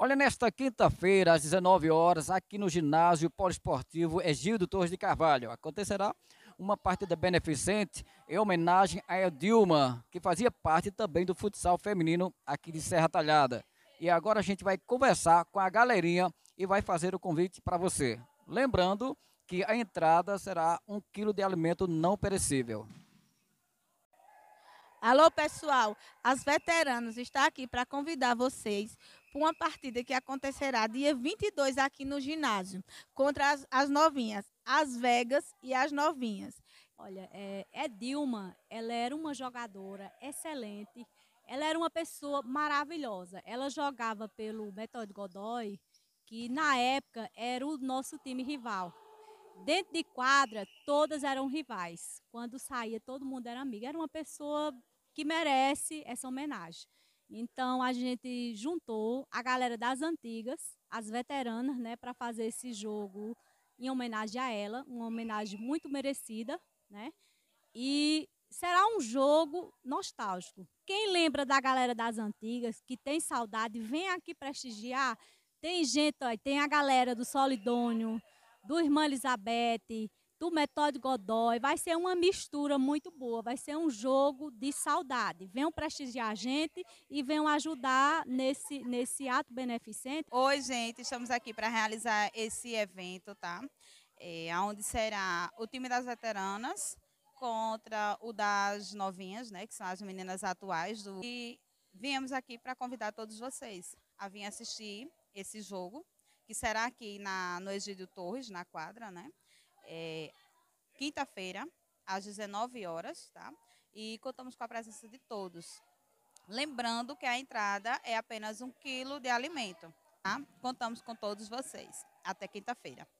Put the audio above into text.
Olha, nesta quinta-feira, às 19 horas, aqui no ginásio poliesportivo Egildo Torres de Carvalho, acontecerá uma partida beneficente em homenagem a Edilma, que fazia parte também do futsal feminino aqui de Serra Talhada. E agora a gente vai conversar com a galerinha e vai fazer o convite para você. Lembrando que a entrada será um quilo de alimento não perecível. Alô, pessoal! As veteranas está aqui para convidar vocês para uma partida que acontecerá dia 22 aqui no ginásio, contra as, as novinhas, as Vegas e as novinhas. Olha, é, é Dilma, ela era uma jogadora excelente, ela era uma pessoa maravilhosa. Ela jogava pelo Metódio Godoy, que na época era o nosso time rival. Dentro de quadra, todas eram rivais. Quando saía, todo mundo era amigo. Era uma pessoa que merece essa homenagem. Então a gente juntou a galera das antigas, as veteranas, né, para fazer esse jogo em homenagem a ela, uma homenagem muito merecida, né? E será um jogo nostálgico. Quem lembra da galera das antigas, que tem saudade, vem aqui prestigiar. Tem gente, ó, tem a galera do Solidônio, do Irmã Elizabeth, do Metódio Godoy. Vai ser uma mistura muito boa, vai ser um jogo de saudade. Venham prestigiar a gente e venham ajudar nesse, nesse ato beneficente. Oi, gente, estamos aqui para realizar esse evento, tá? É, onde será o time das veteranas contra o das novinhas, né, que são as meninas atuais do e viemos aqui para convidar todos vocês a vir assistir esse jogo, que será aqui na no Egídio Torres, na quadra, né? é, quinta-feira, às 19 horas, tá? E contamos com a presença de todos. Lembrando que a entrada é apenas um quilo de alimento, tá? Contamos com todos vocês. Até quinta-feira.